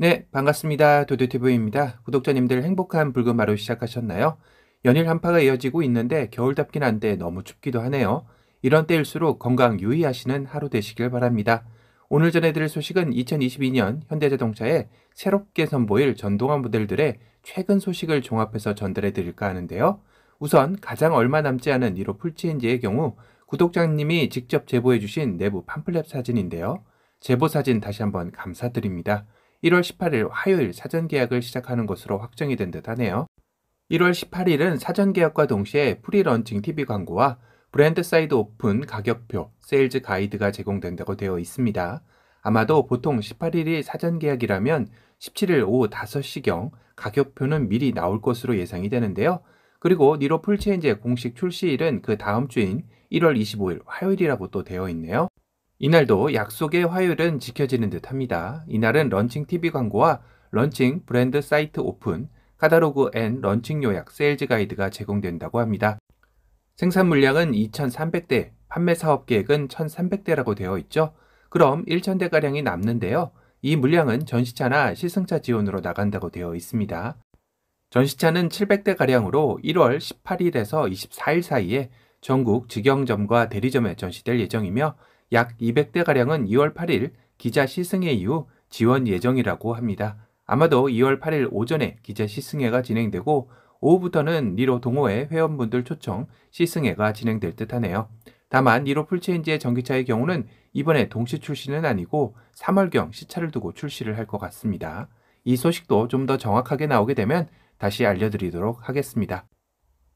네, 반갑습니다. 도도TV입니다. 구독자님들 행복한 붉은 마루 시작하셨나요? 연일 한파가 이어지고 있는데 겨울답긴 한데 너무 춥기도 하네요. 이런 때일수록 건강 유의하시는 하루 되시길 바랍니다. 오늘 전해드릴 소식은 2022년 현대자동차의 새롭게 선보일 전동화 모델들의 최근 소식을 종합해서 전달해드릴까 하는데요. 우선 가장 얼마 남지 않은 1로 풀치엔지의 경우 구독자님이 직접 제보해주신 내부 팜플렛 사진인데요. 제보 사진 다시 한번 감사드립니다. 1월 18일 화요일 사전 계약을 시작하는 것으로 확정이 된 듯하네요. 1월 18일은 사전 계약과 동시에 프리런칭 TV 광고와 브랜드 사이드 오픈 가격표, 세일즈 가이드가 제공된다고 되어 있습니다. 아마도 보통 18일이 사전 계약이라면 17일 오후 5시경 가격표는 미리 나올 것으로 예상이 되는데요. 그리고 니로 풀체인지의 공식 출시일은 그 다음 주인 1월 25일 화요일이라고 또 되어 있네요. 이날도 약속의 화요일은 지켜지는 듯 합니다. 이날은 런칭 TV 광고와 런칭 브랜드 사이트 오픈, 카다로그 앤 런칭 요약 세일즈 가이드가 제공된다고 합니다. 생산 물량은 2,300대, 판매 사업 계획은 1,300대라고 되어 있죠. 그럼 1,000대가량이 남는데요. 이 물량은 전시차나 시승차 지원으로 나간다고 되어 있습니다. 전시차는 700대가량으로 1월 18일에서 24일 사이에 전국 직영점과 대리점에 전시될 예정이며 약 200대가량은 2월 8일 기자 시승회 이후 지원 예정이라고 합니다. 아마도 2월 8일 오전에 기자 시승회가 진행되고 오후부터는 니로 동호회 회원분들 초청 시승회가 진행될 듯 하네요. 다만 니로 풀체인지의 전기차의 경우는 이번에 동시 출시는 아니고 3월경 시차를 두고 출시를 할 것 같습니다. 이 소식도 좀 더 정확하게 나오게 되면 다시 알려드리도록 하겠습니다.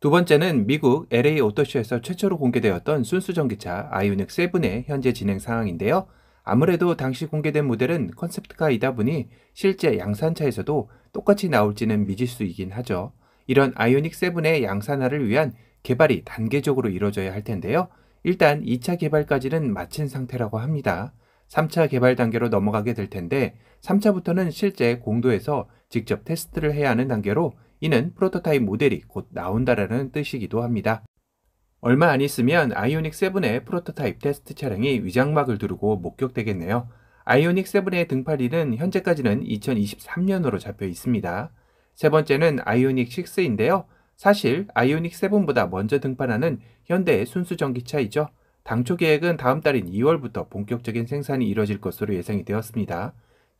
두 번째는 미국 LA 오토쇼에서 최초로 공개되었던 순수전기차 아이오닉 7의 현재 진행 상황인데요. 아무래도 당시 공개된 모델은 컨셉트카이다 보니 실제 양산차에서도 똑같이 나올지는 미지수이긴 하죠. 이런 아이오닉 7의 양산화를 위한 개발이 단계적으로 이루어져야 할 텐데요. 일단 2차 개발까지는 마친 상태라고 합니다. 3차 개발 단계로 넘어가게 될 텐데 3차부터는 실제 공도에서 직접 테스트를 해야 하는 단계로 이는 프로토타입 모델이 곧 나온다라는 뜻이기도 합니다. 얼마 안 있으면 아이오닉 7의 프로토타입 테스트 차량이 위장막을 두르고 목격되겠네요. 아이오닉 7의 등판이는 현재까지는 2023년으로 잡혀 있습니다. 세 번째는 아이오닉 6인데요. 사실 아이오닉 7보다 먼저 등판하는 현대의 순수 전기차이죠. 당초 계획은 다음 달인 2월부터 본격적인 생산이 이뤄질 것으로 예상이 되었습니다.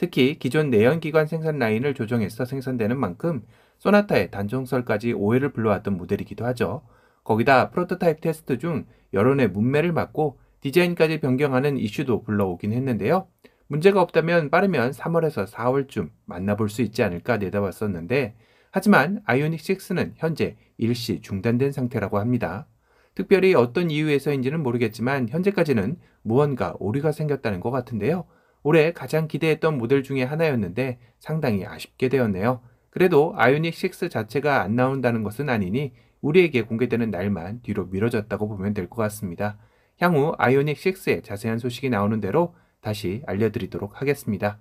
특히 기존 내연기관 생산 라인을 조정해서 생산되는 만큼 소나타의 단종설까지 오해를 불러왔던 모델이기도 하죠. 거기다 프로토타입 테스트 중 여론의 문매를 맞고 디자인까지 변경하는 이슈도 불러오긴 했는데요. 문제가 없다면 빠르면 3월에서 4월쯤 만나볼 수 있지 않을까 내다봤었는데 하지만 아이오닉 6는 현재 일시 중단된 상태라고 합니다. 특별히 어떤 이유에서인지는 모르겠지만 현재까지는 무언가 오류가 생겼다는 것 같은데요. 올해 가장 기대했던 모델 중의 하나였는데 상당히 아쉽게 되었네요. 그래도 아이오닉 6 자체가 안 나온다는 것은 아니니 우리에게 공개되는 날만 뒤로 미뤄졌다고 보면 될 것 같습니다. 향후 아이오닉 6의 자세한 소식이 나오는 대로 다시 알려드리도록 하겠습니다.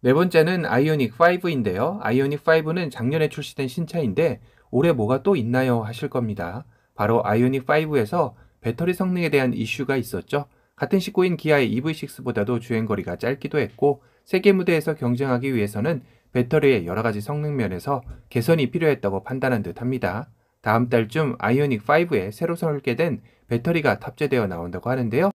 네 번째는 아이오닉 5인데요. 아이오닉 5는 작년에 출시된 신차인데 올해 뭐가 또 있나요 하실 겁니다. 바로 아이오닉 5에서 배터리 성능에 대한 이슈가 있었죠. 같은 식구인 기아의 EV6보다도 주행거리가 짧기도 했고 세계 무대에서 경쟁하기 위해서는 배터리의 여러 가지 성능 면에서 개선이 필요했다고 판단한 듯합니다. 다음 달쯤 아이오닉 5에 새로 설계된 배터리가 탑재되어 나온다고 하는데요.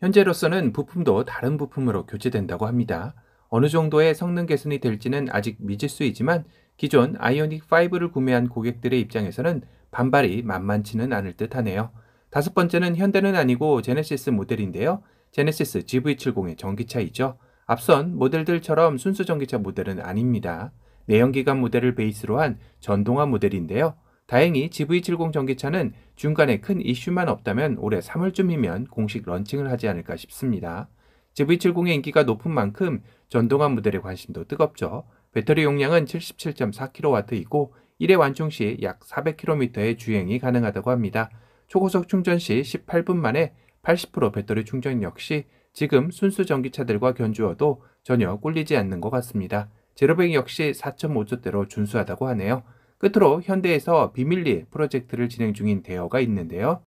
현재로서는 부품도 다른 부품으로 교체된다고 합니다. 어느 정도의 성능 개선이 될지는 아직 미지수이지만 기존 아이오닉 5를 구매한 고객들의 입장에서는 반발이 만만치는 않을 듯하네요. 다섯 번째는 현대는 아니고 제네시스 모델인데요. 제네시스 GV70의 전기차이죠. 앞선 모델들처럼 순수 전기차 모델은 아닙니다. 내연기관 모델을 베이스로 한 전동화 모델인데요. 다행히 GV70 전기차는 중간에 큰 이슈만 없다면 올해 3월쯤이면 공식 런칭을 하지 않을까 싶습니다. GV70의 인기가 높은 만큼 전동화 모델의 관심도 뜨겁죠. 배터리 용량은 77.4kW이고 1회 완충 시 약 400km의 주행이 가능하다고 합니다. 초고속 충전 시 18분 만에 80% 배터리 충전 역시 지금 순수 전기차들과 견주어도 전혀 꿀리지 않는 것 같습니다. 제로뱅 역시 4.5초대로 준수하다고 하네요. 끝으로 현대에서 비밀리 프로젝트를 진행 중인 대여가 있는데요.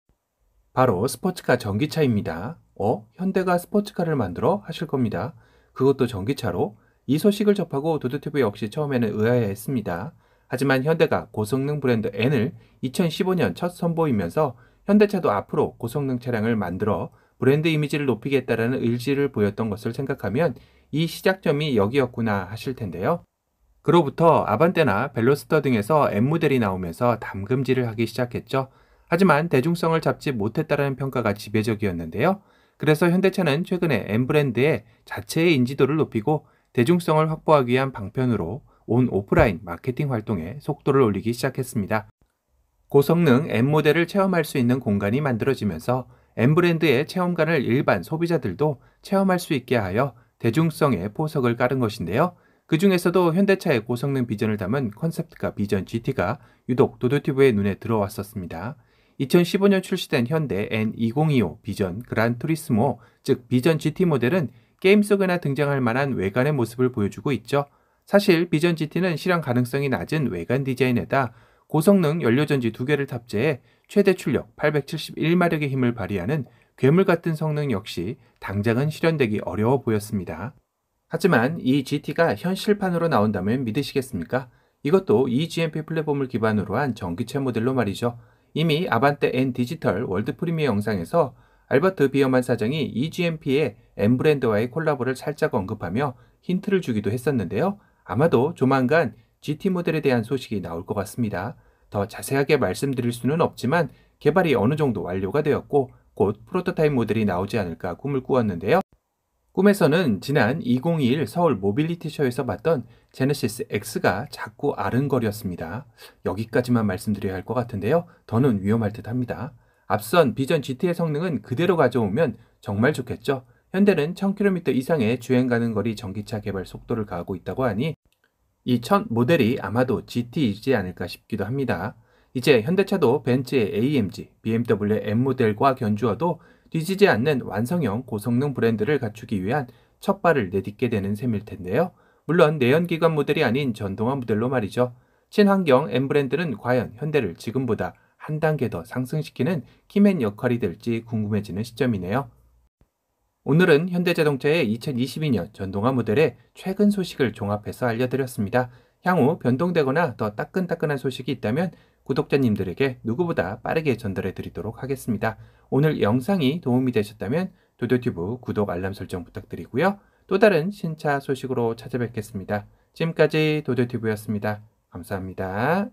바로 스포츠카 전기차입니다. 어? 현대가 스포츠카를 만들어? 하실 겁니다. 그것도 전기차로? 이 소식을 접하고 도드튜브 역시 처음에는 의아해했습니다. 하지만 현대가 고성능 브랜드 N을 2015년 첫 선보이면서 현대차도 앞으로 고성능 차량을 만들어 브랜드 이미지를 높이겠다라는 의지를 보였던 것을 생각하면 이 시작점이 여기였구나 하실 텐데요. 그로부터 아반떼나 벨로스터 등에서 M 모델이 나오면서 담금질을 하기 시작했죠. 하지만 대중성을 잡지 못했다라는 평가가 지배적이었는데요. 그래서 현대차는 최근에 M 브랜드의 자체의 인지도를 높이고 대중성을 확보하기 위한 방편으로 온 오프라인 마케팅 활동에 속도를 올리기 시작했습니다. 고성능 M 모델을 체험할 수 있는 공간이 만들어지면서 M 브랜드의 체험관을 일반 소비자들도 체험할 수 있게 하여 대중성의 포석을 깔은 것인데요. 그 중에서도 현대차의 고성능 비전을 담은 컨셉트카 비전 GT가 유독 도도티브의 눈에 들어왔었습니다. 2015년 출시된 현대 N2025 비전 그란 투리스모, 즉 비전 GT 모델은 게임 속에나 등장할 만한 외관의 모습을 보여주고 있죠. 사실 비전 GT는 실현 가능성이 낮은 외관 디자인에다 고성능 연료전지 두 개를 탑재해 최대 출력 871마력의 힘을 발휘하는 괴물 같은 성능 역시 당장은 실현되기 어려워 보였습니다. 하지만 이 GT가 현실판으로 나온다면 믿으시겠습니까? 이것도 EGMP 플랫폼을 기반으로 한 전기체 모델로 말이죠. 이미 아반떼 N 디지털 월드 프리미어 영상에서 알버트 비어만 사장이 EGMP의 M 브랜드와의 콜라보를 살짝 언급하며 힌트를 주기도 했었는데요. 아마도 조만간 GT 모델에 대한 소식이 나올 것 같습니다. 더 자세하게 말씀드릴 수는 없지만 개발이 어느 정도 완료가 되었고 곧 프로토타입 모델이 나오지 않을까 꿈을 꾸었는데요. 꿈에서는 지난 2021 서울 모빌리티 쇼에서 봤던 제네시스 X가 자꾸 아른거렸습니다. 여기까지만 말씀드려야 할 것 같은데요. 더는 위험할 듯 합니다. 앞선 비전 GT의 성능은 그대로 가져오면 정말 좋겠죠. 현대는 1000km 이상의 주행 가는 거리 전기차 개발 속도를 가하고 있다고 하니 이첫 모델이 아마도 GT이지 않을까 싶기도 합니다. 이제 현대차도 벤츠의 AMG, BMW의 M 모델과 견주어도 뒤지지 않는 완성형 고성능 브랜드를 갖추기 위한 첫 발을 내딛게 되는 셈일 텐데요. 물론 내연기관 모델이 아닌 전동화 모델로 말이죠. 친환경 M 브랜드는 과연 현대를 지금보다 한 단계 더 상승시키는 키맨 역할이 될지 궁금해지는 시점이네요. 오늘은 현대자동차의 2022년 전동화 모델의 최근 소식을 종합해서 알려드렸습니다. 향후 변동되거나 더 따끈따끈한 소식이 있다면 구독자님들에게 누구보다 빠르게 전달해 드리도록 하겠습니다. 오늘 영상이 도움이 되셨다면 도도튜브 구독 알람 설정 부탁드리고요. 또 다른 신차 소식으로 찾아뵙겠습니다. 지금까지 도도튜브였습니다. 감사합니다.